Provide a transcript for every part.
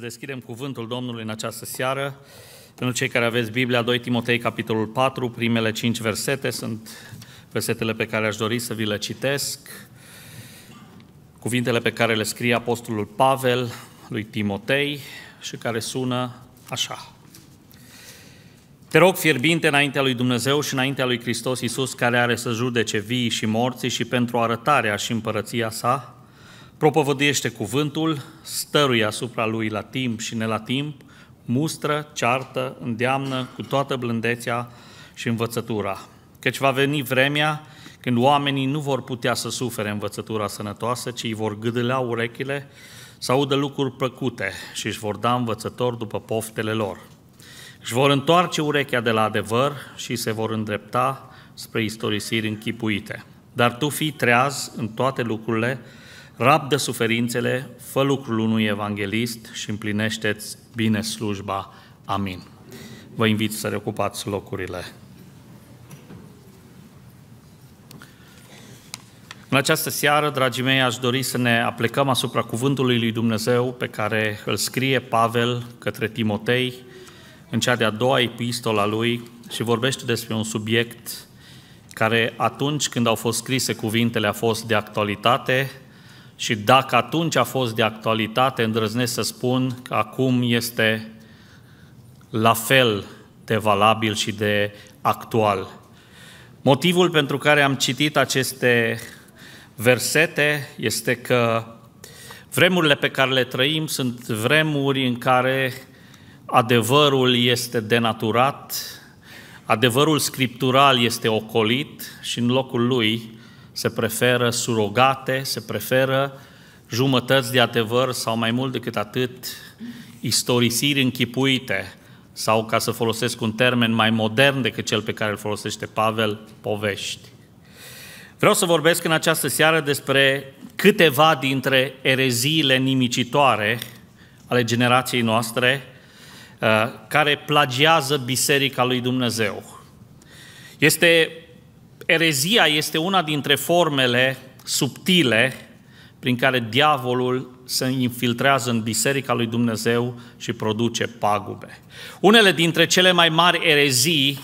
Să deschidem cuvântul Domnului în această seară. Pentru cei care aveți Biblia, 2 Timotei, capitolul 4, primele 5 versete sunt versetele pe care aș dori să vi le citesc. Cuvintele pe care le scrie Apostolul Pavel lui Timotei și care sună așa. Te rog fierbinte înaintea lui Dumnezeu și înaintea lui Hristos Iisus, care are să judece vii și morții și pentru arătarea și împărăția sa, propovăduiește cuvântul, stăruie asupra lui la timp și ne la timp, mustră, ceartă, îndeamnă cu toată blândețea și învățătura. Căci va veni vremea când oamenii nu vor putea să sufere învățătura sănătoasă, ci îi vor gâdâlea urechile, să audă lucruri plăcute și își vor da învățător după poftele lor. Își vor întoarce urechea de la adevăr și se vor îndrepta spre istorisiri închipuite. Dar tu fii treaz în toate lucrurile, Rabdă suferințele, fă lucrul unui evanghelist și împlineșteți bine slujba. Amin. Vă invit să reocupați locurile. În această seară, dragii mei, aș dori să ne aplecăm asupra cuvântului lui Dumnezeu pe care îl scrie Pavel către Timotei în cea de-a doua epistola lui și vorbește despre un subiect care atunci când au fost scrise cuvintele a fost de actualitate, și dacă atunci a fost de actualitate, îndrăznesc să spun că acum este la fel de valabil și de actual. Motivul pentru care am citit aceste versete este că vremurile pe care le trăim sunt vremuri în care adevărul este denaturat, adevărul scriptural este ocolit și în locul lui se preferă surogate, se preferă jumătăți de adevăr sau mai mult decât atât istorisiri închipuite sau, ca să folosesc un termen mai modern decât cel pe care îl folosește Pavel, povești. Vreau să vorbesc în această seară despre câteva dintre ereziile nimicitoare ale generației noastre uh, care plagiază Biserica lui Dumnezeu. Este erezia este una dintre formele subtile prin care diavolul se infiltrează în Biserica lui Dumnezeu și produce pagube. Unele dintre cele mai mari erezii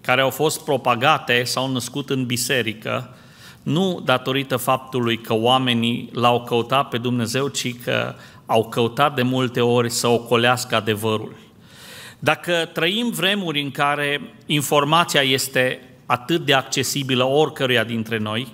care au fost propagate s-au născut în biserică, nu datorită faptului că oamenii l-au căutat pe Dumnezeu, ci că au căutat de multe ori să ocolească adevărul. Dacă trăim vremuri în care informația este atât de accesibilă oricăruia dintre noi,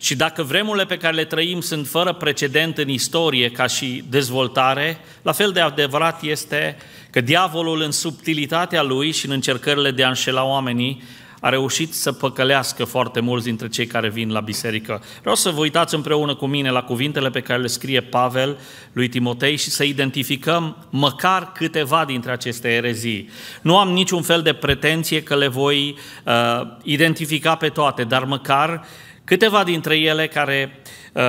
și dacă vremurile pe care le trăim sunt fără precedent în istorie ca și dezvoltare, la fel de adevărat este că diavolul în subtilitatea lui și în încercările de a înșela oamenii a reușit să păcălească foarte mulți dintre cei care vin la biserică. Vreau să vă uitați împreună cu mine la cuvintele pe care le scrie Pavel lui Timotei și să identificăm măcar câteva dintre aceste erezii. Nu am niciun fel de pretenție că le voi uh, identifica pe toate, dar măcar câteva dintre ele care uh,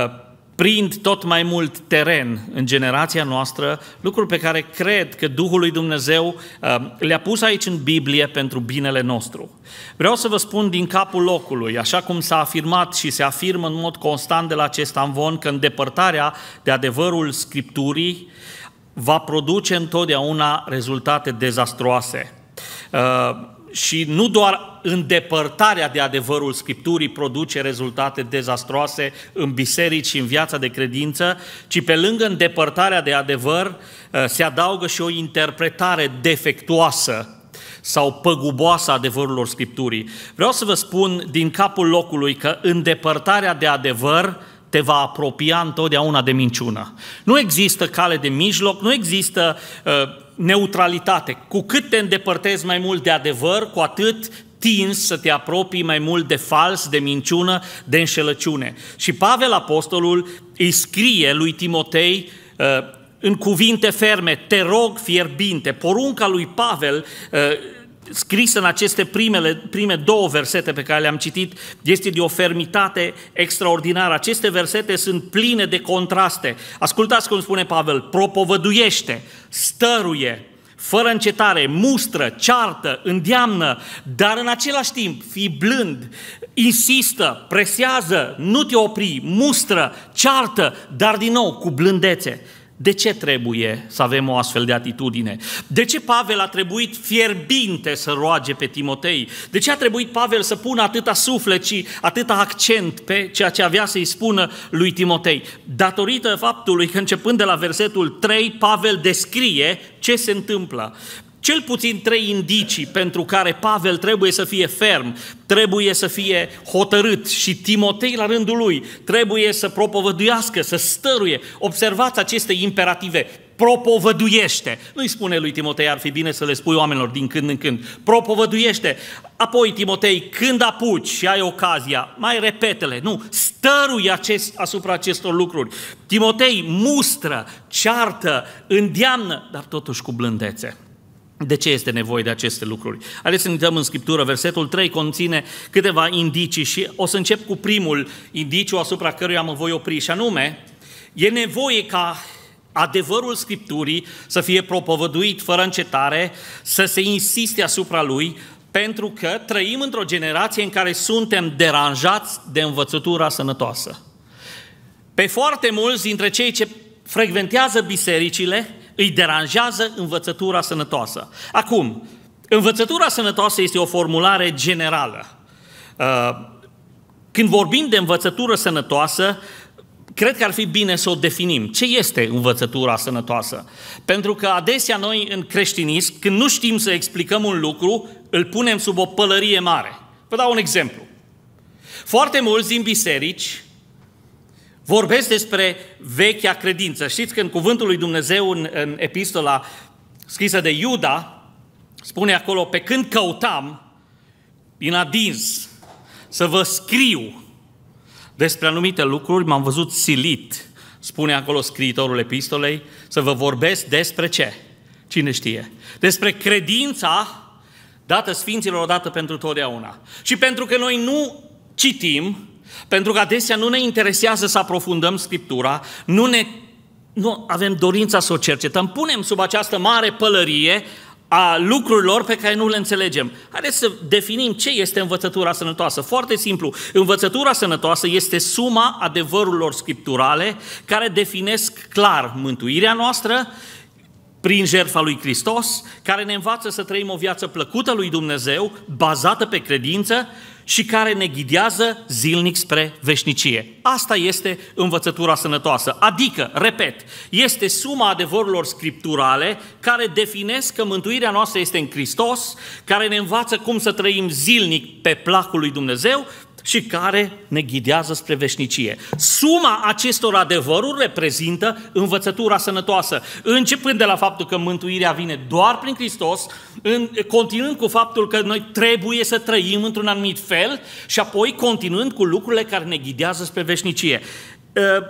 prind tot mai mult teren în generația noastră, lucruri pe care cred că Duhul lui Dumnezeu uh, le-a pus aici în Biblie pentru binele nostru. Vreau să vă spun din capul locului, așa cum s-a afirmat și se afirmă în mod constant de la acest anvon, că îndepărtarea de adevărul Scripturii va produce întotdeauna rezultate dezastroase. Uh, și nu doar îndepărtarea de adevărul Scripturii produce rezultate dezastroase în biserici și în viața de credință, ci pe lângă îndepărtarea de adevăr uh, se adaugă și o interpretare defectuoasă sau păguboasă adevărurilor Scripturii. Vreau să vă spun din capul locului că îndepărtarea de adevăr te va apropia întotdeauna de minciună. Nu există cale de mijloc, nu există uh, neutralitate. Cu cât te îndepărtezi mai mult de adevăr, cu atât tins să te apropii mai mult de fals, de minciună, de înșelăciune. Și Pavel Apostolul îi scrie lui Timotei uh, în cuvinte ferme, te rog fierbinte, porunca lui Pavel uh, scris în aceste primele, prime două versete pe care le-am citit este de o fermitate extraordinară. Aceste versete sunt pline de contraste. Ascultați cum spune Pavel, propovăduiește, stăruie, fără încetare, mustră, ceartă, îndeamnă, dar în același timp, fi blând, insistă, presează, nu te opri, mustră, ceartă, dar din nou cu blândețe. De ce trebuie să avem o astfel de atitudine? De ce Pavel a trebuit fierbinte să roage pe Timotei? De ce a trebuit Pavel să pună atâta suflet și atâta accent pe ceea ce avea să-i spună lui Timotei? Datorită faptului că începând de la versetul 3, Pavel descrie ce se întâmplă cel puțin trei indicii pentru care Pavel trebuie să fie ferm, trebuie să fie hotărât și Timotei la rândul lui trebuie să propovăduiască, să stăruie. Observați aceste imperative. Propovăduiește. Nu-i spune lui Timotei, ar fi bine să le spui oamenilor din când în când. Propovăduiește. Apoi, Timotei, când apuci și ai ocazia, mai repetele. Nu, stărui acest, asupra acestor lucruri. Timotei mustră, ceartă, îndeamnă, dar totuși cu blândețe. De ce este nevoie de aceste lucruri? Haideți să ne uităm în Scriptură. Versetul 3 conține câteva indicii și o să încep cu primul indiciu asupra căruia mă voi opri și anume, e nevoie ca adevărul Scripturii să fie propovăduit fără încetare, să se insiste asupra lui, pentru că trăim într-o generație în care suntem deranjați de învățătura sănătoasă. Pe foarte mulți dintre cei ce frecventează bisericile, îi deranjează învățătura sănătoasă. Acum, învățătura sănătoasă este o formulare generală. Uh, când vorbim de învățătură sănătoasă, cred că ar fi bine să o definim. Ce este învățătura sănătoasă? Pentru că adesea noi în creștinism, când nu știm să explicăm un lucru, îl punem sub o pălărie mare. Vă dau un exemplu. Foarte mulți din biserici Vorbesc despre vechea credință. Știți că în cuvântul lui Dumnezeu, în, în epistola scrisă de Iuda, spune acolo, pe când căutam, din adins, să vă scriu despre anumite lucruri, m-am văzut silit, spune acolo scriitorul epistolei, să vă vorbesc despre ce? Cine știe? Despre credința dată Sfinților odată pentru totdeauna. Și pentru că noi nu citim, pentru că adesea nu ne interesează să aprofundăm Scriptura, nu, ne, nu avem dorința să o cercetăm, punem sub această mare pălărie a lucrurilor pe care nu le înțelegem. Haideți să definim ce este învățătura sănătoasă. Foarte simplu, învățătura sănătoasă este suma adevărurilor scripturale care definesc clar mântuirea noastră prin jertfa lui Hristos, care ne învață să trăim o viață plăcută lui Dumnezeu, bazată pe credință și care ne ghidează zilnic spre veșnicie. Asta este învățătura sănătoasă. Adică, repet, este suma adevărurilor scripturale care definesc că mântuirea noastră este în Hristos, care ne învață cum să trăim zilnic pe placul lui Dumnezeu, și care ne ghidează spre veșnicie. Suma acestor adevăruri reprezintă învățătura sănătoasă, începând de la faptul că mântuirea vine doar prin Hristos, în, continuând cu faptul că noi trebuie să trăim într-un anumit fel și apoi continuând cu lucrurile care ne ghidează spre veșnicie. Ă,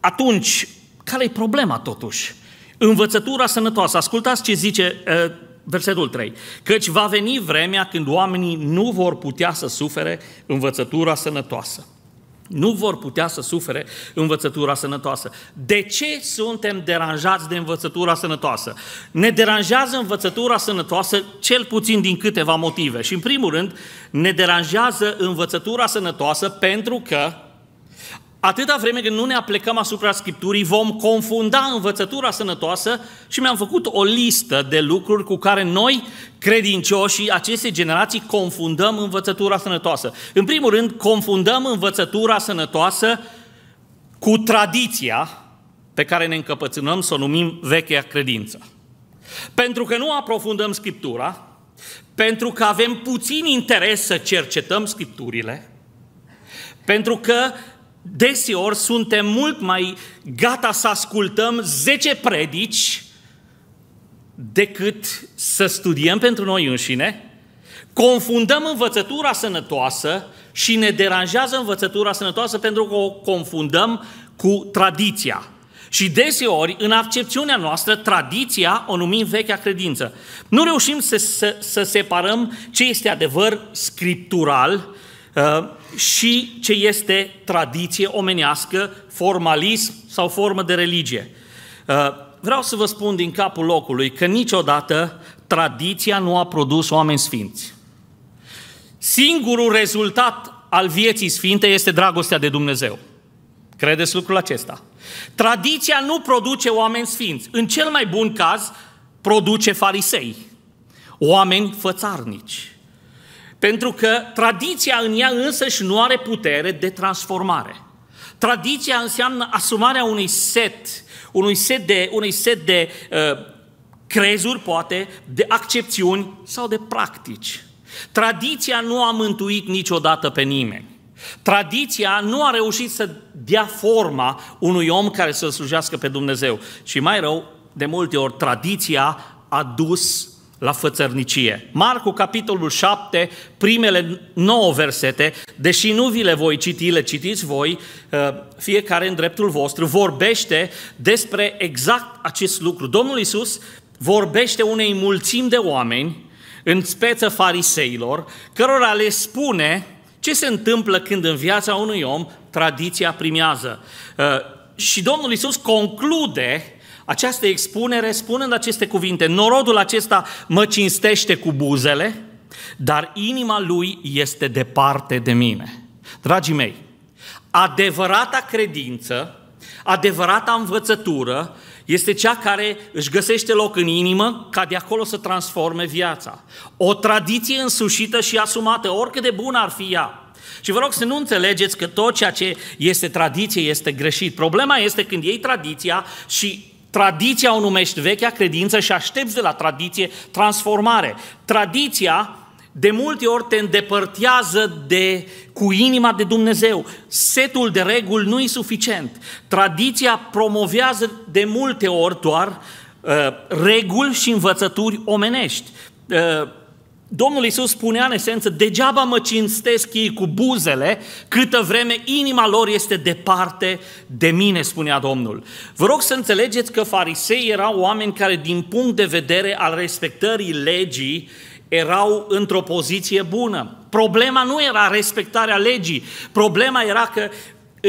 atunci, care e problema totuși? Învățătura sănătoasă. Ascultați ce zice ă, Versetul 3. Căci va veni vremea când oamenii nu vor putea să sufere învățătura sănătoasă. Nu vor putea să sufere învățătura sănătoasă. De ce suntem deranjați de învățătura sănătoasă? Ne deranjează învățătura sănătoasă cel puțin din câteva motive. Și în primul rând, ne deranjează învățătura sănătoasă pentru că Atâta vreme când nu ne aplecăm asupra Scripturii, vom confunda învățătura sănătoasă și mi-am făcut o listă de lucruri cu care noi, credincioșii acestei generații, confundăm învățătura sănătoasă. În primul rând, confundăm învățătura sănătoasă cu tradiția pe care ne încăpățânăm să o numim vechea credință. Pentru că nu aprofundăm Scriptura, pentru că avem puțin interes să cercetăm Scripturile, pentru că Desior suntem mult mai gata să ascultăm 10 predici decât să studiem pentru noi înșine, confundăm învățătura sănătoasă și ne deranjează învățătura sănătoasă pentru că o confundăm cu tradiția. Și deseori, în accepțiunea noastră, tradiția o numim vechea credință. Nu reușim să, să, să separăm ce este adevăr scriptural Uh, și ce este tradiție omenească, formalism sau formă de religie. Uh, vreau să vă spun din capul locului că niciodată tradiția nu a produs oameni sfinți. Singurul rezultat al vieții sfinte este dragostea de Dumnezeu. Credeți lucrul acesta? Tradiția nu produce oameni sfinți. În cel mai bun caz, produce farisei, oameni fățarnici. Pentru că tradiția în ea însăși nu are putere de transformare. Tradiția înseamnă asumarea unui set, unui set de, unui set de uh, crezuri, poate, de accepțiuni sau de practici. Tradiția nu a mântuit niciodată pe nimeni. Tradiția nu a reușit să dea forma unui om care să slujească pe Dumnezeu. Și mai rău, de multe ori, tradiția a dus la fățărnicie. Marcu, capitolul 7, primele 9 versete, deși nu vi le voi citi, le citiți voi, ă, fiecare în dreptul vostru, vorbește despre exact acest lucru. Domnul Isus vorbește unei mulțimi de oameni, în speță fariseilor, cărora le spune ce se întâmplă când în viața unui om tradiția primează. Ă, și Domnul Isus conclude această expunere spunând aceste cuvinte, norodul acesta mă cinstește cu buzele, dar inima lui este departe de mine. Dragii mei, adevărata credință, adevărata învățătură este cea care își găsește loc în inimă ca de acolo să transforme viața. O tradiție însușită și asumată, oricât de bună ar fi ea. Și vă rog să nu înțelegeți că tot ceea ce este tradiție este greșit. Problema este când iei tradiția și Tradiția o numești vechea credință și aștepți de la tradiție transformare. Tradiția de multe ori te îndepărtează de, cu inima de Dumnezeu. Setul de reguli nu e suficient. Tradiția promovează de multe ori doar uh, reguli și învățături omenești. Uh, Domnul Iisus spunea în esență, degeaba mă cinstesc ei cu buzele, câtă vreme inima lor este departe de mine, spunea Domnul. Vă rog să înțelegeți că farisei erau oameni care, din punct de vedere al respectării legii, erau într-o poziție bună. Problema nu era respectarea legii, problema era că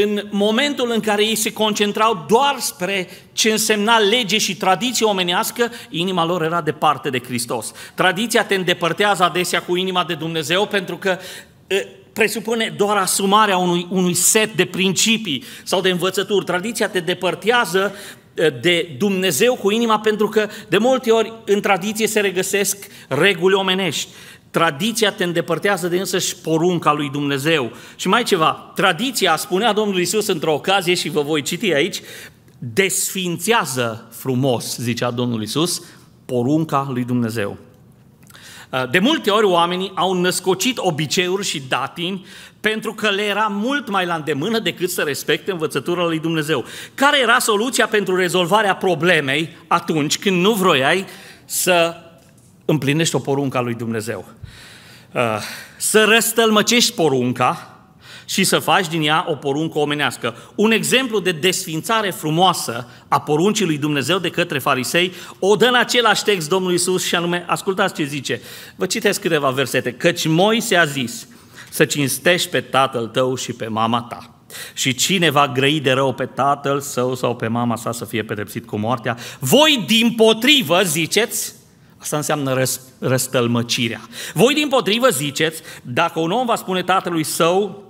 în momentul în care ei se concentrau doar spre ce însemna lege și tradiție omenească, inima lor era departe de Hristos. Tradiția te îndepărtează adesea cu inima de Dumnezeu pentru că presupune doar asumarea unui, unui set de principii sau de învățături. Tradiția te depărtează de Dumnezeu cu inima pentru că de multe ori în tradiție se regăsesc reguli omenești. Tradiția te îndepărtează de însăși porunca lui Dumnezeu. Și mai ceva, tradiția, spunea Domnul Isus într-o ocazie și vă voi citi aici, desfințează frumos, zicea Domnul Isus, porunca lui Dumnezeu. Uh, de multe ori oamenii au născocit obiceiuri și datini pentru că le era mult mai la îndemână decât să respecte învățătura lui Dumnezeu. Care era soluția pentru rezolvarea problemei atunci când nu vroiai să împlinești o poruncă a lui Dumnezeu? Ah. să răstălmăcești porunca și să faci din ea o poruncă omenească. Un exemplu de desfințare frumoasă a poruncii lui Dumnezeu de către farisei o dă în același text Domnul Isus și anume, ascultați ce zice, vă citesc câteva versete, căci Moise a zis să cinstești pe tatăl tău și pe mama ta. Și cine va grăi de rău pe tatăl său sau pe mama sa să fie pedepsit cu moartea? Voi din potrivă, ziceți, Asta înseamnă răs, răstălmăcirea. Voi, din potrivă, ziceți, dacă un om va spune tatălui său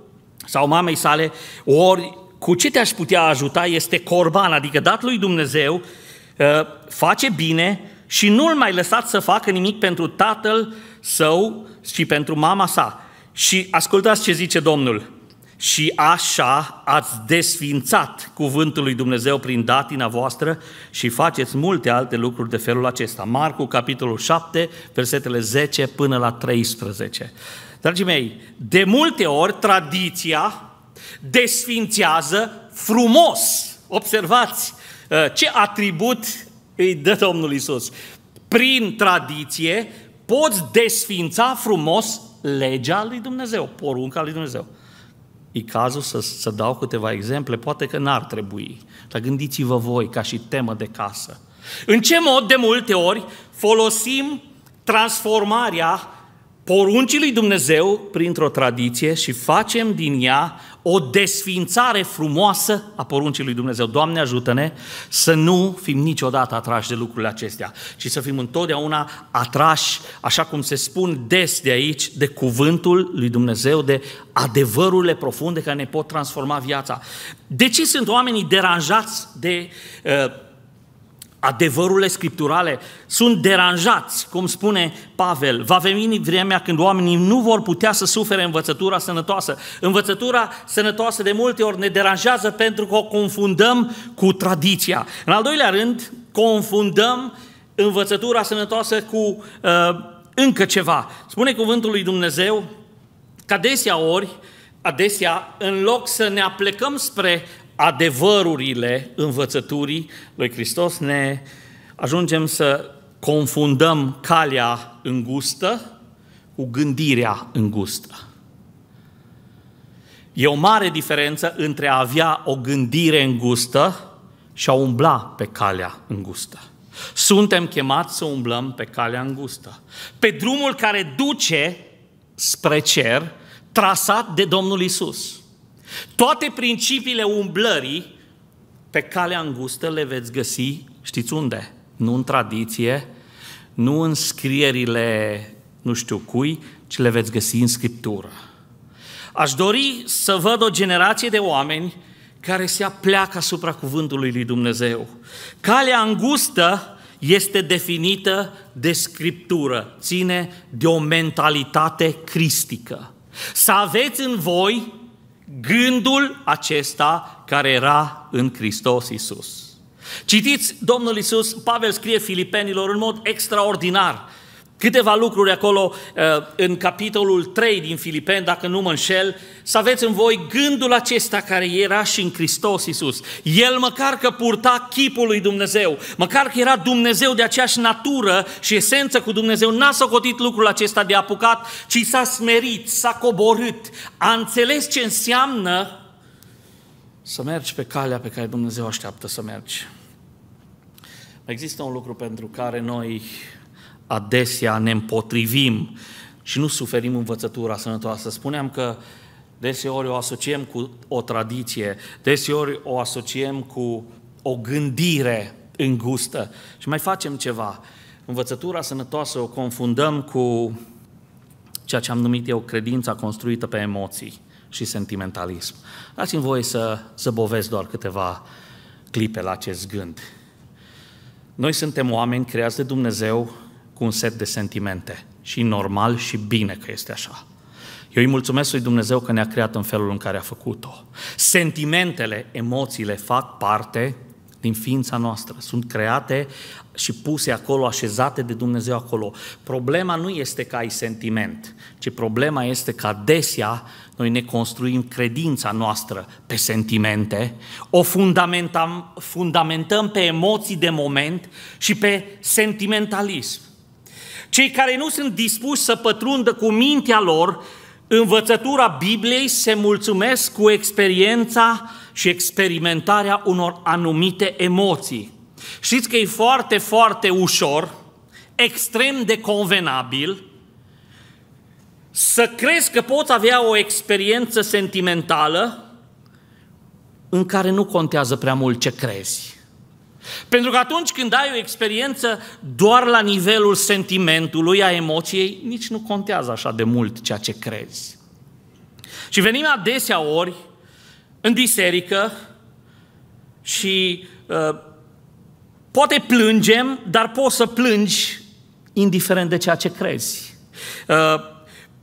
sau mamei sale, ori cu ce te-aș putea ajuta este corban, adică dat lui Dumnezeu, ă, face bine și nu-l mai lăsați să facă nimic pentru tatăl său și pentru mama sa. Și ascultați ce zice Domnul și așa ați desfințat cuvântul lui Dumnezeu prin datina voastră și faceți multe alte lucruri de felul acesta. Marcu, capitolul 7, versetele 10 până la 13. Dragii mei, de multe ori tradiția desfințează frumos. Observați uh, ce atribut îi dă Domnul Isus. Prin tradiție poți desfința frumos legea lui Dumnezeu, porunca lui Dumnezeu e cazul să, să dau câteva exemple, poate că n-ar trebui, dar gândiți-vă voi ca și temă de casă. În ce mod de multe ori folosim transformarea poruncii lui Dumnezeu printr-o tradiție și facem din ea o desfințare frumoasă a poruncii lui Dumnezeu. Doamne ajută-ne să nu fim niciodată atrași de lucrurile acestea, ci să fim întotdeauna atrași, așa cum se spun des de aici, de cuvântul lui Dumnezeu, de adevărurile profunde care ne pot transforma viața. De ce sunt oamenii deranjați de uh, adevărurile scripturale, sunt deranjați, cum spune Pavel. Va veni vremea când oamenii nu vor putea să sufere învățătura sănătoasă. Învățătura sănătoasă de multe ori ne deranjează pentru că o confundăm cu tradiția. În al doilea rând, confundăm învățătura sănătoasă cu uh, încă ceva. Spune cuvântul lui Dumnezeu că adesea ori, adesea, în loc să ne aplecăm spre adevărurile învățăturii lui Hristos, ne ajungem să confundăm calea îngustă cu gândirea îngustă. E o mare diferență între a avea o gândire îngustă și a umbla pe calea îngustă. Suntem chemați să umblăm pe calea îngustă. Pe drumul care duce spre cer, trasat de Domnul Isus. Toate principiile umblării pe calea îngustă le veți găsi, știți unde? Nu în tradiție, nu în scrierile nu știu cui, ci le veți găsi în Scriptură. Aș dori să văd o generație de oameni care se apleacă asupra cuvântului lui Dumnezeu. Calea îngustă este definită de Scriptură, ține de o mentalitate cristică. Să aveți în voi gândul acesta care era în Hristos Isus. Citiți, Domnul Isus, Pavel scrie filipenilor în mod extraordinar Câteva lucruri acolo uh, în capitolul 3 din Filipeni, dacă nu mă înșel, să aveți în voi gândul acesta care era și în Hristos Iisus. El măcar că purta chipul lui Dumnezeu, măcar că era Dumnezeu de aceeași natură și esență cu Dumnezeu, n-a socotit lucrul acesta de apucat, ci s-a smerit, s-a coborât, a înțeles ce înseamnă să mergi pe calea pe care Dumnezeu așteaptă să mergi. Există un lucru pentru care noi adesea ne împotrivim și nu suferim învățătura sănătoasă. Spuneam că deseori o asociem cu o tradiție, deseori o asociem cu o gândire îngustă și mai facem ceva. Învățătura sănătoasă o confundăm cu ceea ce am numit eu credința construită pe emoții și sentimentalism. Dați-mi voi să, să bovesc doar câteva clipe la acest gând. Noi suntem oameni creați de Dumnezeu cu un set de sentimente. Și normal și bine că este așa. Eu îi mulțumesc lui Dumnezeu că ne-a creat în felul în care a făcut-o. Sentimentele, emoțiile fac parte din ființa noastră. Sunt create și puse acolo, așezate de Dumnezeu acolo. Problema nu este că ai sentiment, ci problema este că adesea noi ne construim credința noastră pe sentimente, o fundamentăm, fundamentăm pe emoții de moment și pe sentimentalism. Cei care nu sunt dispuși să pătrundă cu mintea lor învățătura Bibliei se mulțumesc cu experiența și experimentarea unor anumite emoții. Știți că e foarte, foarte ușor, extrem de convenabil, să crezi că poți avea o experiență sentimentală în care nu contează prea mult ce crezi. Pentru că atunci când ai o experiență doar la nivelul sentimentului, a emoției, nici nu contează așa de mult ceea ce crezi. Și venim adesea ori în biserică și uh, poate plângem, dar poți să plângi indiferent de ceea ce crezi. Uh,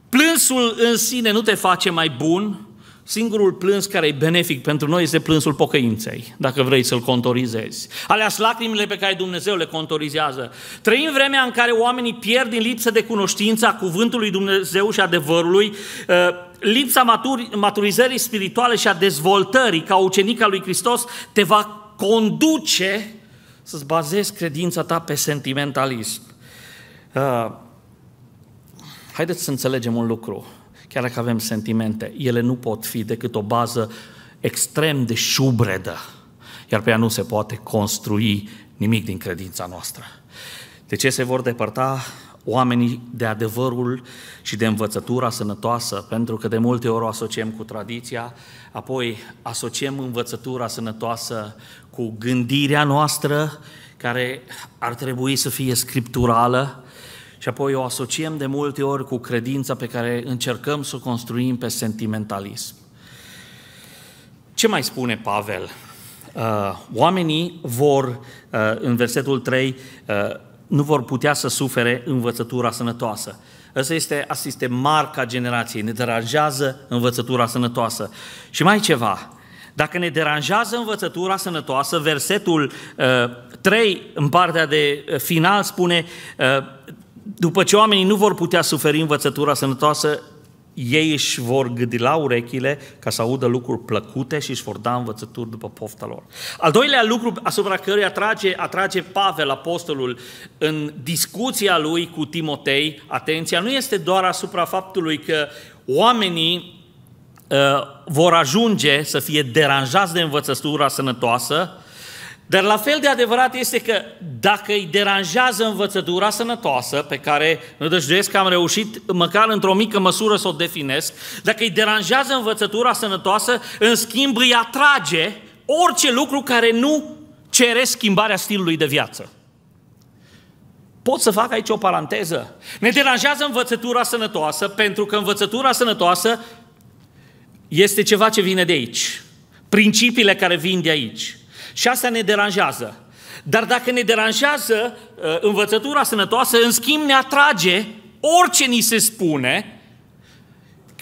plânsul în sine nu te face mai bun, Singurul plâns care e benefic pentru noi este plânsul pocăinței, dacă vrei să-l contorizezi. Alea lacrimile pe care Dumnezeu le contorizează. Trăim vremea în care oamenii pierd din lipsă de a cuvântului Dumnezeu și adevărului, uh, lipsa maturizării spirituale și a dezvoltării ca ucenic al lui Hristos te va conduce să-ți bazezi credința ta pe sentimentalism. Uh, haideți să înțelegem un lucru chiar dacă avem sentimente, ele nu pot fi decât o bază extrem de șubredă, iar pe ea nu se poate construi nimic din credința noastră. De ce se vor depărta oamenii de adevărul și de învățătura sănătoasă, pentru că de multe ori o asociem cu tradiția, apoi asociem învățătura sănătoasă cu gândirea noastră, care ar trebui să fie scripturală, și apoi o asociem de multe ori cu credința pe care încercăm să o construim pe sentimentalism. Ce mai spune Pavel? Uh, oamenii vor, uh, în versetul 3, uh, nu vor putea să sufere învățătura sănătoasă. Asta este, asta este marca generației, ne deranjează învățătura sănătoasă. Și mai ceva, dacă ne deranjează învățătura sănătoasă, versetul uh, 3 în partea de final spune uh, după ce oamenii nu vor putea suferi învățătura sănătoasă, ei își vor gâdila urechile ca să audă lucruri plăcute și își vor da învățături după pofta lor. Al doilea lucru asupra căruia atrage, atrage Pavel, apostolul, în discuția lui cu Timotei, atenția, nu este doar asupra faptului că oamenii uh, vor ajunge să fie deranjați de învățătura sănătoasă, dar la fel de adevărat este că dacă îi deranjează învățătura sănătoasă, pe care nu că am reușit măcar într-o mică măsură să o definesc, dacă îi deranjează învățătura sănătoasă, în schimb îi atrage orice lucru care nu cere schimbarea stilului de viață. Pot să fac aici o paranteză? Ne deranjează învățătura sănătoasă pentru că învățătura sănătoasă este ceva ce vine de aici. Principiile care vin de aici. Și asta ne deranjează. Dar dacă ne deranjează uh, învățătura sănătoasă, în schimb ne atrage orice ni se spune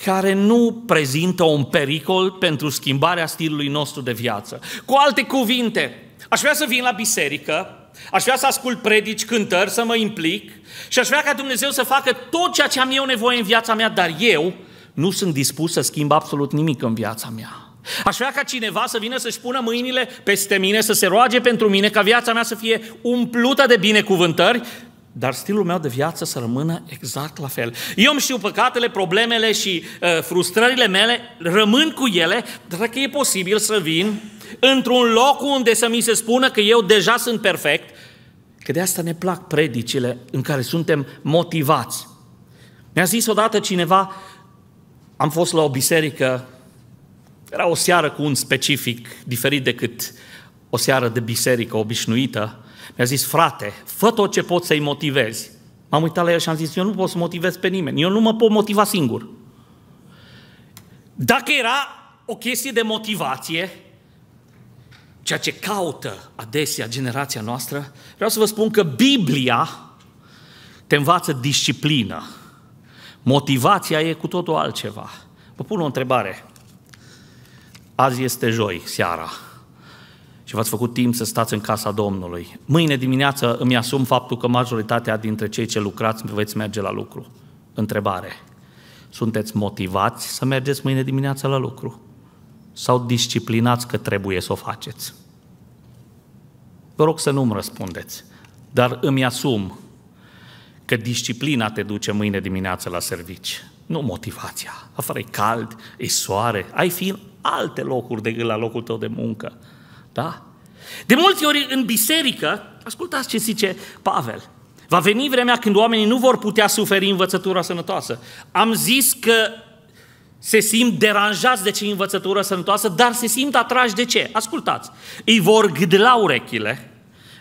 care nu prezintă un pericol pentru schimbarea stilului nostru de viață. Cu alte cuvinte, aș vrea să vin la biserică, aș vrea să ascult predici, cântări, să mă implic și aș vrea ca Dumnezeu să facă tot ceea ce am eu nevoie în viața mea, dar eu nu sunt dispus să schimb absolut nimic în viața mea. Aș vrea ca cineva să vină să-și pună mâinile peste mine, să se roage pentru mine, ca viața mea să fie umplută de binecuvântări, dar stilul meu de viață să rămână exact la fel. Eu îmi știu păcatele, problemele și uh, frustrările mele, rămân cu ele, dar dacă e posibil să vin într-un loc unde să mi se spună că eu deja sunt perfect, că de asta ne plac predicile în care suntem motivați. Mi-a zis odată cineva, am fost la o biserică era o seară cu un specific diferit decât o seară de biserică obișnuită. Mi-a zis, frate, fă tot ce poți să-i motivezi. M-am uitat la el și am zis, eu nu pot să motivez pe nimeni, eu nu mă pot motiva singur. Dacă era o chestie de motivație, ceea ce caută adesea generația noastră, vreau să vă spun că Biblia te învață disciplină. Motivația e cu totul altceva. Vă pun o întrebare. Azi este joi seara și v-ați făcut timp să stați în casa Domnului. Mâine dimineață îmi asum faptul că majoritatea dintre cei ce lucrați veți merge la lucru. Întrebare. Sunteți motivați să mergeți mâine dimineață la lucru? Sau disciplinați că trebuie să o faceți? Vă rog să nu-mi răspundeți, dar îmi asum că disciplina te duce mâine dimineață la servici. Nu motivația. Afară e cald, e soare, ai, fi, alte locuri decât la locul tău de muncă. Da? De multe ori în biserică, ascultați ce zice Pavel, va veni vremea când oamenii nu vor putea suferi învățătura sănătoasă. Am zis că se simt deranjați de ce învățătură sănătoasă, dar se simt atrași de ce? Ascultați, îi vor gâdla urechile,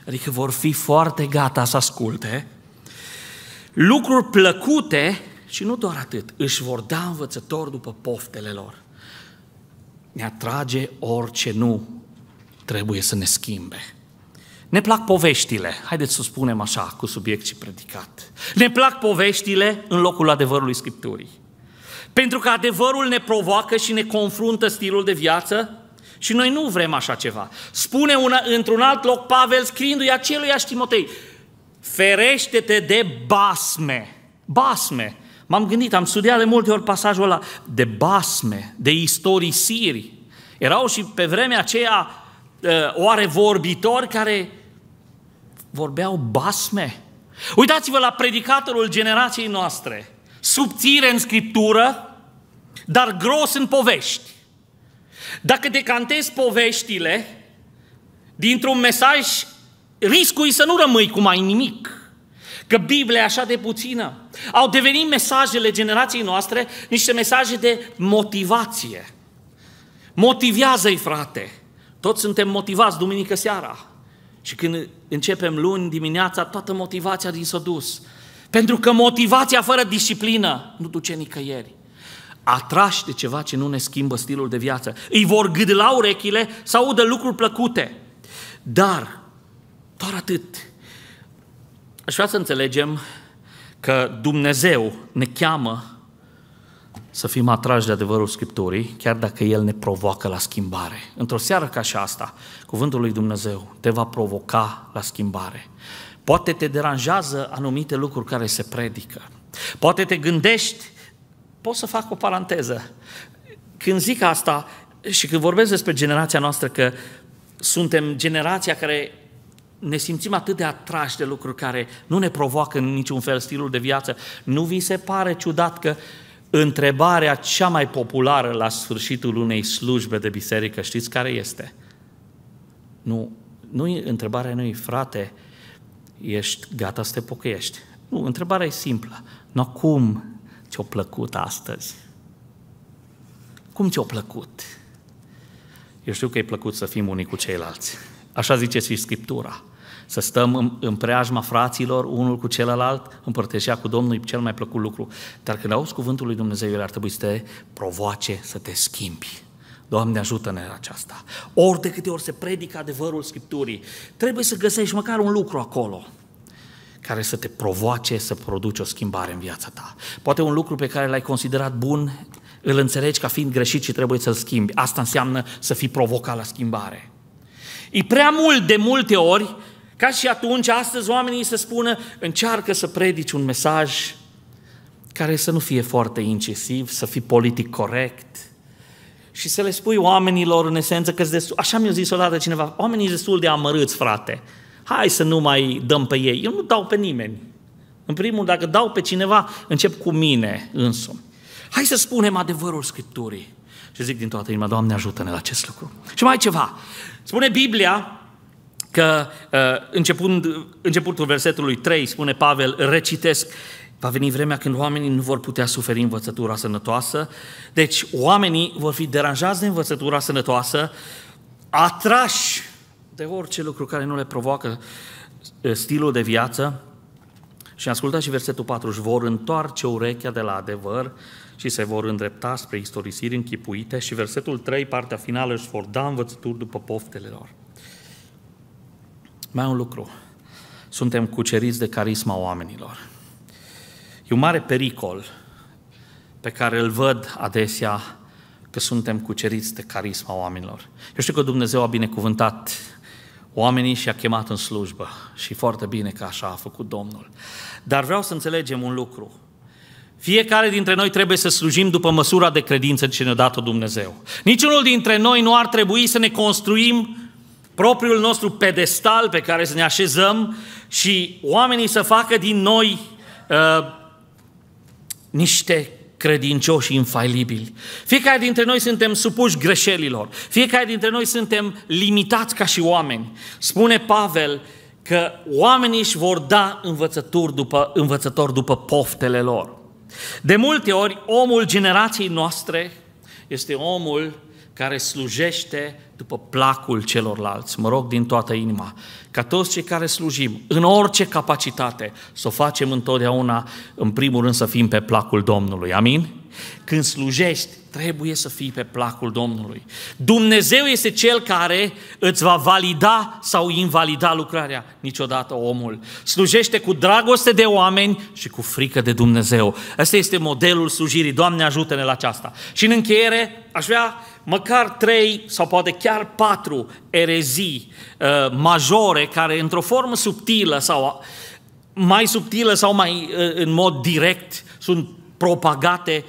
adică vor fi foarte gata să asculte, lucruri plăcute și nu doar atât, își vor da învățător după poftele lor ne atrage orice nu trebuie să ne schimbe. Ne plac poveștile, haideți să spunem așa, cu subiect și predicat. Ne plac poveștile în locul adevărului Scripturii. Pentru că adevărul ne provoacă și ne confruntă stilul de viață și noi nu vrem așa ceva. Spune una, într-un alt loc Pavel scriindu-i aceluiași Timotei, ferește-te de basme. Basme M-am gândit, am studiat de multe ori pasajul ăla de basme, de siri. Erau și pe vremea aceea uh, oare vorbitori care vorbeau basme. Uitați-vă la predicatorul generației noastre, subțire în scriptură, dar gros în povești. Dacă decantezi poveștile dintr-un mesaj, riscui să nu rămâi cu mai nimic că Biblia e așa de puțină. Au devenit mesajele generației noastre niște mesaje de motivație. Motivează-i, frate! Toți suntem motivați duminică seara. Și când începem luni dimineața, toată motivația din s dus. Pentru că motivația fără disciplină nu duce nicăieri. Atrași de ceva ce nu ne schimbă stilul de viață. Îi vor gâdla urechile să audă lucruri plăcute. Dar, doar atât. Aș vrea să înțelegem că Dumnezeu ne cheamă să fim atrași de adevărul Scripturii, chiar dacă El ne provoacă la schimbare. Într-o seară ca și asta, cuvântul lui Dumnezeu te va provoca la schimbare. Poate te deranjează anumite lucruri care se predică. Poate te gândești, pot să fac o paranteză. Când zic asta și când vorbesc despre generația noastră că suntem generația care ne simțim atât de atrași de lucruri care nu ne provoacă în niciun fel stilul de viață, nu vi se pare ciudat că întrebarea cea mai populară la sfârșitul unei slujbe de biserică, știți care este? Nu, nu întrebarea nu frate, ești gata să te pocăiești. Nu, întrebarea e simplă. No, cum ți-a plăcut astăzi? Cum ți-a plăcut? Eu știu că e plăcut să fim unii cu ceilalți. Așa zice și Scriptura să stăm în preajma fraților, unul cu celălalt, împărtășea cu Domnul, e cel mai plăcut lucru. Dar când auzi cuvântul lui Dumnezeu, el ar trebui să te provoace să te schimbi. Doamne, ajută-ne la aceasta. Ori de câte ori se predică adevărul Scripturii, trebuie să găsești măcar un lucru acolo care să te provoace să produci o schimbare în viața ta. Poate un lucru pe care l-ai considerat bun, îl înțelegi ca fiind greșit și trebuie să-l schimbi. Asta înseamnă să fii provocat la schimbare. E prea mult de multe ori ca și atunci, astăzi oamenii să spună, încearcă să predici un mesaj care să nu fie foarte incisiv, să fie politic corect și să le spui oamenilor, în esență, că destul, așa mi-a zis odată cineva, oamenii sunt destul de amărâți, frate, hai să nu mai dăm pe ei. Eu nu dau pe nimeni. În primul, dacă dau pe cineva, încep cu mine însumi. Hai să spunem adevărul Scripturii. Și zic din toată inima, Doamne ajută-ne la acest lucru. Și mai ceva. Spune Biblia că uh, începând, începutul versetului 3 spune Pavel, recitesc, va veni vremea când oamenii nu vor putea suferi învățătura sănătoasă, deci oamenii vor fi deranjați de învățătura sănătoasă, atrași de orice lucru care nu le provoacă uh, stilul de viață. Și ascultați și versetul 4, își vor întoarce urechea de la adevăr și se vor îndrepta spre istorisiri închipuite și versetul 3, partea finală, își vor da învățături după poftele lor. Mai un lucru. Suntem cuceriți de carisma oamenilor. E un mare pericol pe care îl văd adesea că suntem cuceriți de carisma oamenilor. Eu știu că Dumnezeu a binecuvântat oamenii și a chemat în slujbă și foarte bine că așa a făcut Domnul. Dar vreau să înțelegem un lucru. Fiecare dintre noi trebuie să slujim după măsura de credință ce ne-a dat Dumnezeu. Niciunul dintre noi nu ar trebui să ne construim propriul nostru pedestal pe care să ne așezăm și oamenii să facă din noi uh, niște credincioși infailibili. Fiecare dintre noi suntem supuși greșelilor. Fiecare dintre noi suntem limitați ca și oameni. Spune Pavel că oamenii își vor da învățători după, învățători după poftele lor. De multe ori, omul generației noastre este omul care slujește după placul celorlalți. Mă rog din toată inima ca toți cei care slujim, în orice capacitate, să o facem întotdeauna, în primul rând să fim pe placul Domnului. Amin? Când slujești, trebuie să fii pe placul Domnului. Dumnezeu este Cel care îți va valida sau invalida lucrarea, niciodată omul. Slujește cu dragoste de oameni și cu frică de Dumnezeu. Asta este modelul slujirii. Doamne, ajută-ne la aceasta. Și în încheiere, aș vrea măcar trei sau poate chiar patru erezii uh, majore care într-o formă subtilă sau mai subtilă sau mai uh, în mod direct sunt propagate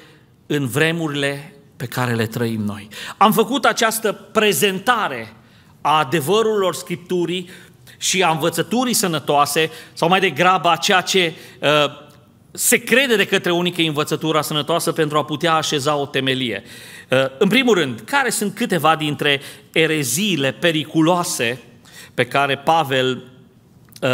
în vremurile pe care le trăim noi. Am făcut această prezentare a adevărurilor Scripturii și a învățăturii sănătoase, sau mai degrabă a ceea ce uh, se crede de către unii că e învățătura sănătoasă pentru a putea așeza o temelie. Uh, în primul rând, care sunt câteva dintre ereziile periculoase pe care Pavel uh,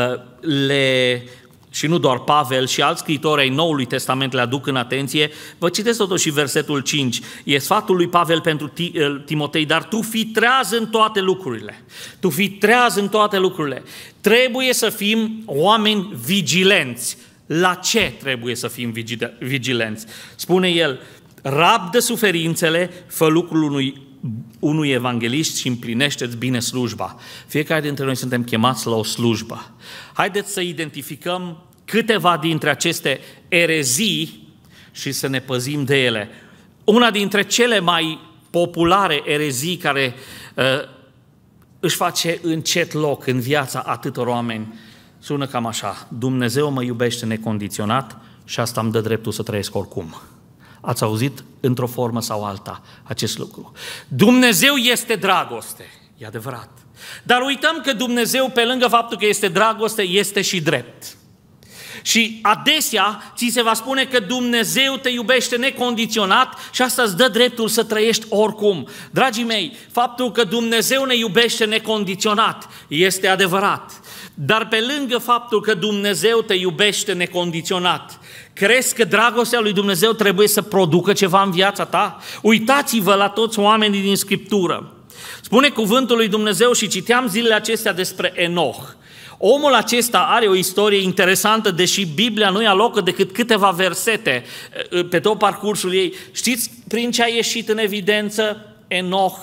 le și nu doar Pavel, și alți scritori ai Noului Testament le aduc în atenție. Vă citesc totuși și versetul 5. E sfatul lui Pavel pentru uh, Timotei, dar tu fi treaz în toate lucrurile. Tu fi treaz în toate lucrurile. Trebuie să fim oameni vigilenți. La ce trebuie să fim vigilenți? Spune el, rab de suferințele, fă lucrul unui, unui evanghelist și împlinește-ți bine slujba. Fiecare dintre noi suntem chemați la o slujbă. Haideți să identificăm câteva dintre aceste erezii și să ne păzim de ele. Una dintre cele mai populare erezii care uh, își face încet loc în viața atâtor oameni sună cam așa, Dumnezeu mă iubește necondiționat și asta îmi dă dreptul să trăiesc oricum. Ați auzit într-o formă sau alta acest lucru. Dumnezeu este dragoste, e adevărat. Dar uităm că Dumnezeu, pe lângă faptul că este dragoste, este și drept. Și adesea ți se va spune că Dumnezeu te iubește necondiționat și asta îți dă dreptul să trăiești oricum. Dragii mei, faptul că Dumnezeu ne iubește necondiționat este adevărat. Dar pe lângă faptul că Dumnezeu te iubește necondiționat, Crezi că dragostea lui Dumnezeu trebuie să producă ceva în viața ta? Uitați-vă la toți oamenii din Scriptură. Spune cuvântul lui Dumnezeu și citeam zilele acestea despre Enoch. Omul acesta are o istorie interesantă, deși Biblia nu-i alocă decât câteva versete eh, pe tot parcursul ei. Știți prin ce a ieșit în evidență? Enoch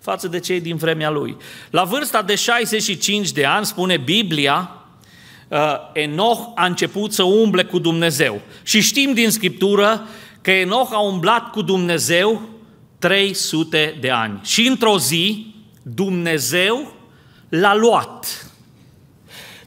față de cei din vremea lui. La vârsta de 65 de ani, spune Biblia, eh, Enoch a început să umble cu Dumnezeu. Și știm din Scriptură că Enoch a umblat cu Dumnezeu 300 de ani. Și într-o zi, Dumnezeu l-a luat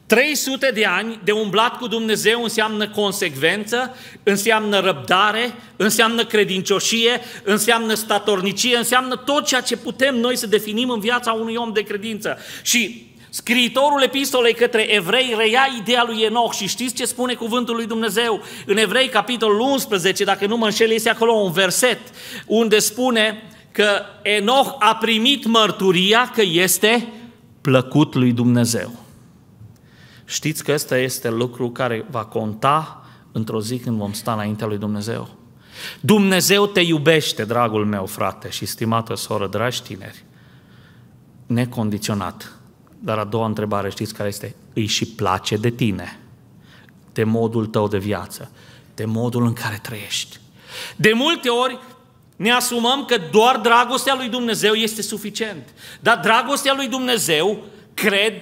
300 de ani de umblat cu Dumnezeu înseamnă consecvență, înseamnă răbdare, înseamnă credincioșie, înseamnă statornicie, înseamnă tot ceea ce putem noi să definim în viața unui om de credință. Și scriitorul epistolei către evrei reia ideea lui Enoch și știți ce spune cuvântul lui Dumnezeu? În evrei, capitolul 11, dacă nu mă înșel, este acolo un verset unde spune că Enoch a primit mărturia că este plăcut lui Dumnezeu. Știți că ăsta este lucru care va conta într-o zi când vom sta înaintea lui Dumnezeu. Dumnezeu te iubește, dragul meu frate și stimată soră, dragi tineri, necondiționat. Dar a doua întrebare, știți care este? Îi și place de tine, de modul tău de viață, de modul în care trăiești. De multe ori ne asumăm că doar dragostea lui Dumnezeu este suficient. Dar dragostea lui Dumnezeu, cred,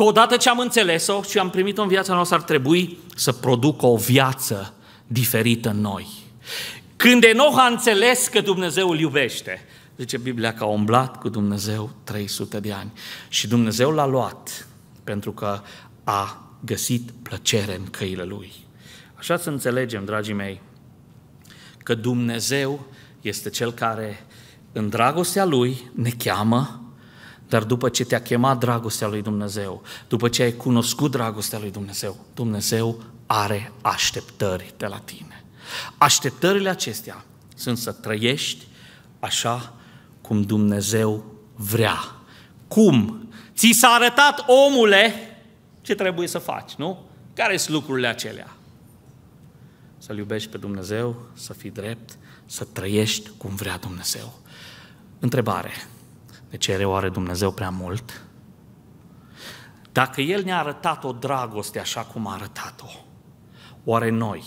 că odată ce am înțeles-o și am primit-o în viața noastră, ar trebui să producă o viață diferită în noi. Când Enoch a înțeles că Dumnezeu îl iubește, zice Biblia că a umblat cu Dumnezeu 300 de ani și Dumnezeu l-a luat pentru că a găsit plăcere în căile lui. Așa să înțelegem, dragii mei, că Dumnezeu este Cel care, în dragostea Lui, ne cheamă dar după ce te-a chemat dragostea lui Dumnezeu, după ce ai cunoscut dragostea lui Dumnezeu, Dumnezeu are așteptări de la tine. Așteptările acestea sunt să trăiești așa cum Dumnezeu vrea. Cum? Ți s-a arătat, omule, ce trebuie să faci, nu? Care sunt lucrurile acelea? Să-L iubești pe Dumnezeu, să fii drept, să trăiești cum vrea Dumnezeu. Întrebare. Ne cere oare Dumnezeu prea mult? Dacă El ne-a arătat o dragoste așa cum a arătat-o, oare noi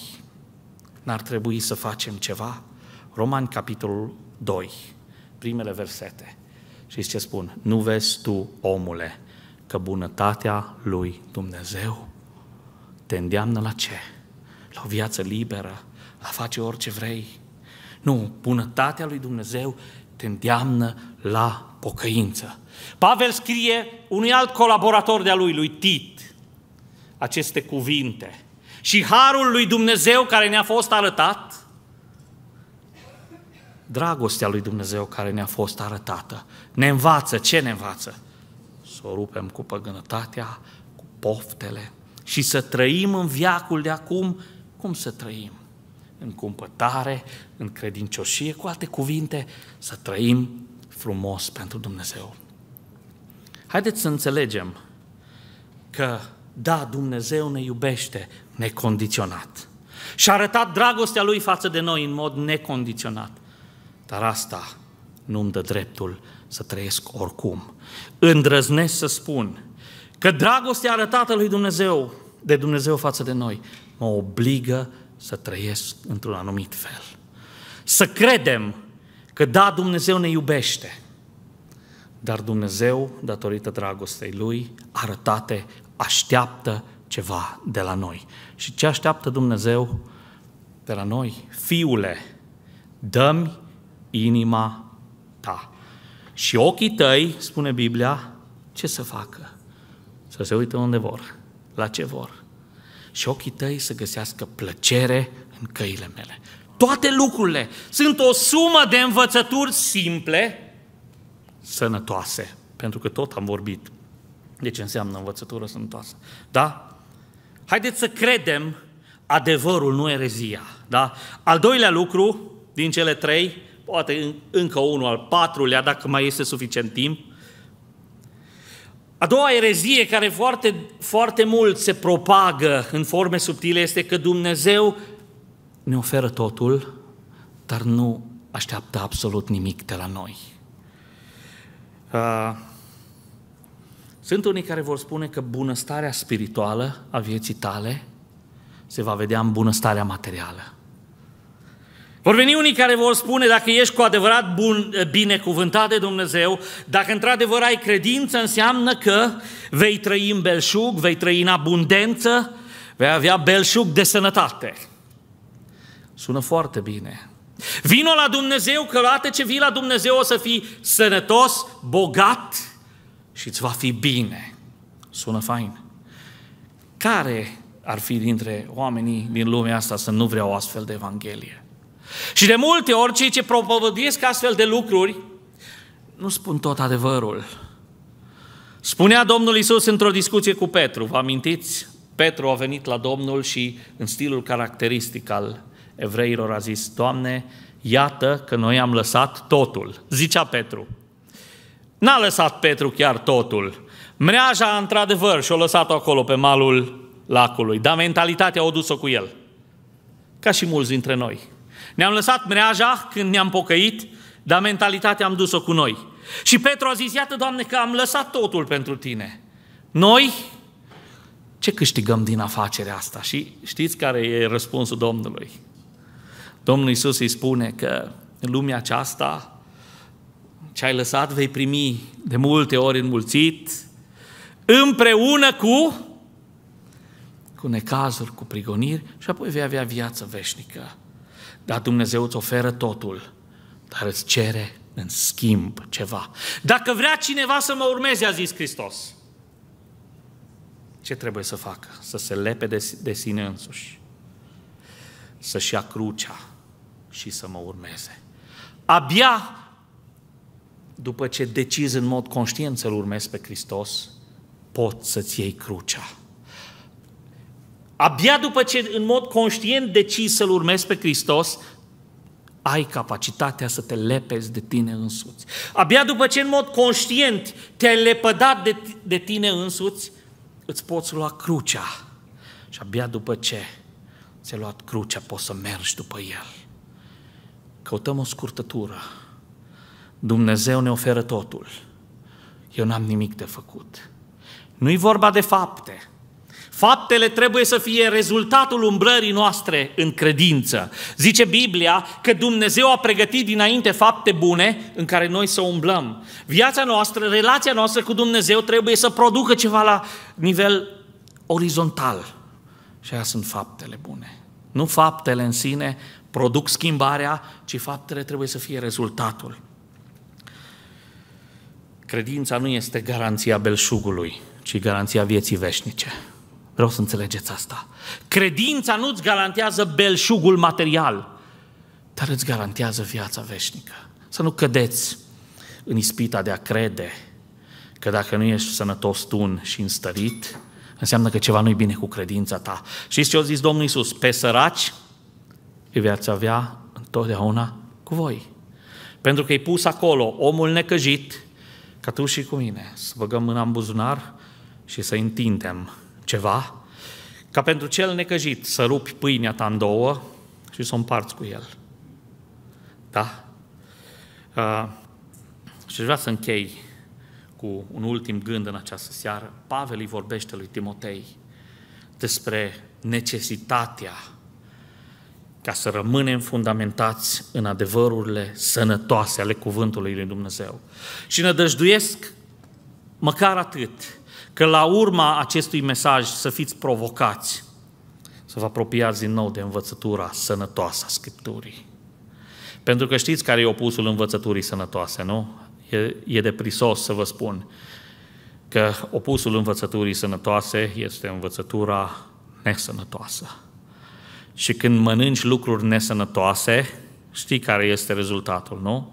n-ar trebui să facem ceva? Romani, capitolul 2, primele versete. Și ce spun? Nu vezi tu, omule, că bunătatea lui Dumnezeu te îndeamnă la ce? La o viață liberă, la face orice vrei. Nu, bunătatea lui Dumnezeu te îndeamnă la pocăință. Pavel scrie unui alt colaborator de-a lui, lui Tit, aceste cuvinte. Și harul lui Dumnezeu care ne-a fost arătat, dragostea lui Dumnezeu care ne-a fost arătată, ne învață, ce ne învață? Să o rupem cu păgânătatea, cu poftele și să trăim în viacul de acum cum să trăim în cumpătare, în credincioșie, cu alte cuvinte, să trăim frumos pentru Dumnezeu. Haideți să înțelegem că, da, Dumnezeu ne iubește necondiționat. Și a arătat dragostea Lui față de noi în mod necondiționat. Dar asta nu îmi dă dreptul să trăiesc oricum. Îndrăznesc să spun că dragostea arătată lui Dumnezeu, de Dumnezeu față de noi, mă obligă să trăiesc într-un anumit fel. Să credem Că da, Dumnezeu ne iubește, dar Dumnezeu, datorită dragostei Lui, arătate, așteaptă ceva de la noi. Și ce așteaptă Dumnezeu de la noi? Fiule, dă-mi inima ta. Și ochii tăi, spune Biblia, ce să facă? Să se uite unde vor, la ce vor. Și ochii tăi să găsească plăcere în căile mele toate lucrurile sunt o sumă de învățături simple, sănătoase, pentru că tot am vorbit de ce înseamnă învățătură sănătoasă. Da? Haideți să credem adevărul, nu erezia. Da? Al doilea lucru din cele trei, poate încă unul, al patrulea, dacă mai este suficient timp, a doua erezie care foarte, foarte mult se propagă în forme subtile este că Dumnezeu ne oferă totul, dar nu așteaptă absolut nimic de la noi. Uh, sunt unii care vor spune că bunăstarea spirituală a vieții tale se va vedea în bunăstarea materială. Vor veni unii care vor spune dacă ești cu adevărat bun, binecuvântat de Dumnezeu, dacă într-adevăr ai credință, înseamnă că vei trăi în belșug, vei trăi în abundență, vei avea belșug de sănătate. Sună foarte bine. Vino la Dumnezeu, că odată ce vii la Dumnezeu o să fii sănătos, bogat și îți va fi bine. Sună fain. Care ar fi dintre oamenii din lumea asta să nu vrea o astfel de Evanghelie? Și de multe ori cei ce propovăduiesc astfel de lucruri nu spun tot adevărul. Spunea Domnul Isus într-o discuție cu Petru, vă amintiți? Petru a venit la Domnul și în stilul caracteristic al evreilor a zis, Doamne, iată că noi am lăsat totul. Zicea Petru. N-a lăsat Petru chiar totul. Mreaja, într-adevăr, și-o lăsat-o acolo pe malul lacului, dar mentalitatea o dus-o cu el. Ca și mulți dintre noi. Ne-am lăsat mreaja când ne-am pocăit, dar mentalitatea am dus-o cu noi. Și Petru a zis, iată, Doamne, că am lăsat totul pentru Tine. Noi, ce câștigăm din afacerea asta? Și știți care e răspunsul Domnului? Domnul Isus îi spune că în lumea aceasta ce ai lăsat vei primi de multe ori înmulțit, împreună cu cu necazuri, cu prigoniri și apoi vei avea viață veșnică. Dar Dumnezeu îți oferă totul, dar îți cere în schimb ceva. Dacă vrea cineva să mă urmeze, a zis Hristos, ce trebuie să facă? Să se lepe de, de sine însuși, să-și ia crucea, și să mă urmeze. Abia după ce decizi în mod conștient să-L urmezi pe Hristos, pot să-ți iei crucea. Abia după ce în mod conștient decizi să-L urmezi pe Hristos, ai capacitatea să te lepezi de tine însuți. Abia după ce în mod conștient te-ai lepădat de, de tine însuți, îți poți lua crucea. Și abia după ce ți-ai luat crucea, poți să mergi după El. Căutăm o scurtătură. Dumnezeu ne oferă totul. Eu n-am nimic de făcut. Nu-i vorba de fapte. Faptele trebuie să fie rezultatul umbrării noastre în credință. Zice Biblia că Dumnezeu a pregătit dinainte fapte bune în care noi să umblăm. Viața noastră, relația noastră cu Dumnezeu trebuie să producă ceva la nivel orizontal. Și aia sunt faptele bune. Nu faptele în sine, produc schimbarea, ci faptele trebuie să fie rezultatul. Credința nu este garanția belșugului, ci garanția vieții veșnice. Vreau să înțelegeți asta. Credința nu-ți garantează belșugul material, dar îți garantează viața veșnică. Să nu cădeți în ispita de a crede că dacă nu ești sănătos, tun și înstărit, înseamnă că ceva nu-i bine cu credința ta. Și ce a zis Domnul Iisus? Pe săraci îi veți avea întotdeauna cu voi. Pentru că e pus acolo omul necăjit, ca tu și cu mine, să băgăm mâna în buzunar și să întindem ceva, ca pentru cel necăjit să rupi pâinea ta în două și să o împarți cu el. Da? Uh, și vreau să închei cu un ultim gând în această seară. Pavel îi vorbește lui Timotei despre necesitatea ca să rămânem fundamentați în adevărurile sănătoase ale Cuvântului Lui Dumnezeu. Și nădăjduiesc măcar atât, că la urma acestui mesaj să fiți provocați, să vă apropiați din nou de învățătura sănătoasă a Scripturii. Pentru că știți care e opusul învățăturii sănătoase, nu? E, e de prisos să vă spun că opusul învățăturii sănătoase este învățătura nesănătoasă. Și când mănânci lucruri nesănătoase, știi care este rezultatul, nu?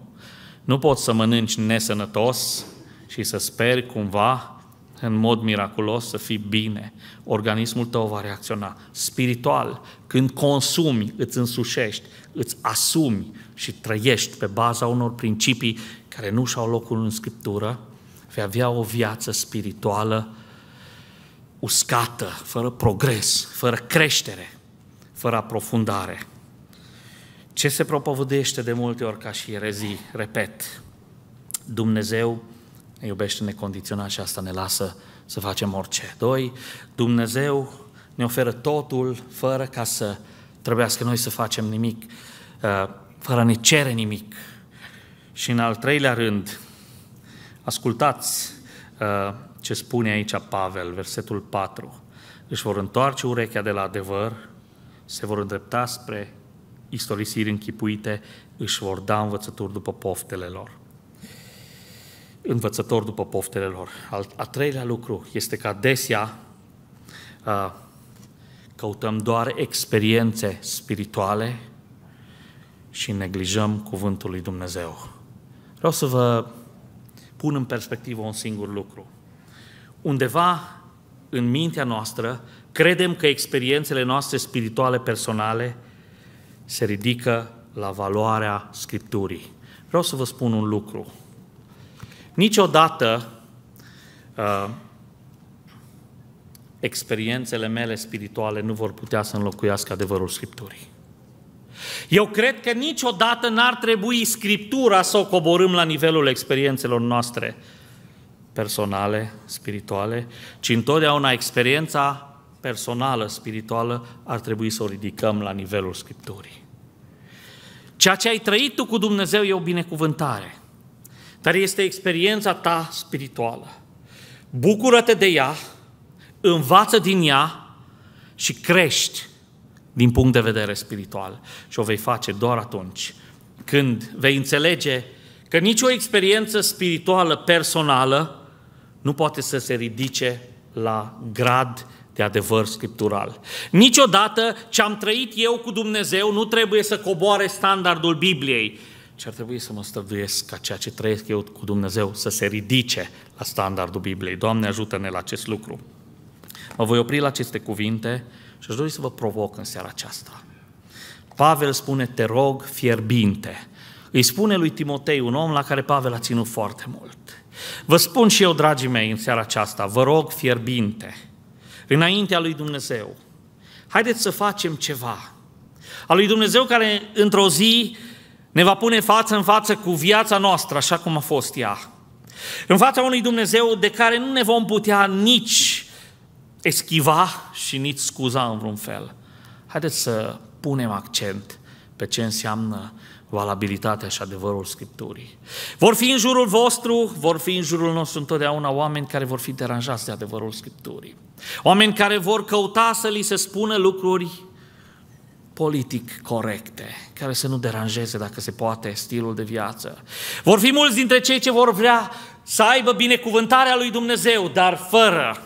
Nu poți să mănânci nesănătos și să speri cumva în mod miraculos să fii bine. Organismul tău va reacționa. Spiritual, când consumi, îți însușești, îți asumi și trăiești pe baza unor principii care nu și-au locul în Scriptură, vei avea o viață spirituală uscată, fără progres, fără creștere fără aprofundare. Ce se propovădește de multe ori ca și erezii, repet, Dumnezeu ne iubește necondiționat și asta ne lasă să facem orice. Doi, Dumnezeu ne oferă totul fără ca să trebuiască noi să facem nimic, uh, fără ne cere nimic. Și în al treilea rând, ascultați uh, ce spune aici Pavel, versetul 4. Își vor întoarce urechea de la adevăr se vor îndrepta spre istorisiri închipuite, își vor da învățături după poftele lor. Învățători după poftele lor. Al, a treilea lucru este că adesea a, căutăm doar experiențe spirituale și neglijăm cuvântul lui Dumnezeu. Vreau să vă pun în perspectivă un singur lucru. Undeva în mintea noastră Credem că experiențele noastre spirituale personale se ridică la valoarea Scripturii. Vreau să vă spun un lucru. Niciodată uh, experiențele mele spirituale nu vor putea să înlocuiască adevărul Scripturii. Eu cred că niciodată n-ar trebui Scriptura să o coborâm la nivelul experiențelor noastre personale, spirituale, ci întotdeauna experiența personală, spirituală, ar trebui să o ridicăm la nivelul Scripturii. Ceea ce ai trăit tu cu Dumnezeu e o binecuvântare, dar este experiența ta spirituală. Bucură-te de ea, învață din ea și crești din punct de vedere spiritual. Și o vei face doar atunci când vei înțelege că nicio experiență spirituală personală nu poate să se ridice la grad de adevăr scriptural. Niciodată ce am trăit eu cu Dumnezeu nu trebuie să coboare standardul Bibliei, ci ar trebui să mă străduiesc ca ceea ce trăiesc eu cu Dumnezeu să se ridice la standardul Bibliei. Doamne, ajută-ne la acest lucru. Mă voi opri la aceste cuvinte și aș dori să vă provoc în seara aceasta. Pavel spune, te rog fierbinte. Îi spune lui Timotei, un om la care Pavel a ținut foarte mult. Vă spun și eu, dragii mei, în seara aceasta, vă rog fierbinte înaintea lui Dumnezeu. Haideți să facem ceva. A lui Dumnezeu care într-o zi ne va pune față în față cu viața noastră, așa cum a fost ea. În fața unui Dumnezeu de care nu ne vom putea nici eschiva și nici scuza în vreun fel. Haideți să punem accent pe ce înseamnă valabilitatea și adevărul Scripturii. Vor fi în jurul vostru, vor fi în jurul nostru întotdeauna oameni care vor fi deranjați de adevărul Scripturii. Oameni care vor căuta să li se spună lucruri politic corecte, care să nu deranjeze, dacă se poate, stilul de viață. Vor fi mulți dintre cei ce vor vrea să aibă binecuvântarea lui Dumnezeu, dar fără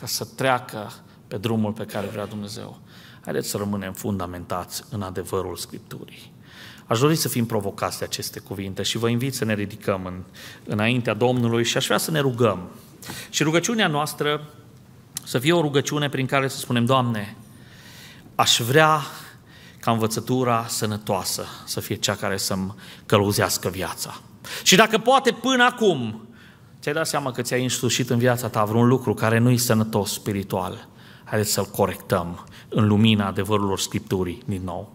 ca să treacă pe drumul pe care vrea Dumnezeu. Haideți să rămânem fundamentați în adevărul Scripturii. Aș dori să fim provocați de aceste cuvinte și vă invit să ne ridicăm în, înaintea Domnului și aș vrea să ne rugăm. Și rugăciunea noastră să fie o rugăciune prin care să spunem, Doamne, aș vrea ca învățătura sănătoasă să fie cea care să-mi căluzească viața. Și dacă poate până acum ți-ai dat seama că ți-ai însușit în viața ta vreun lucru care nu-i sănătos spiritual, haideți să-l corectăm în lumina adevărurilor Scripturii din nou.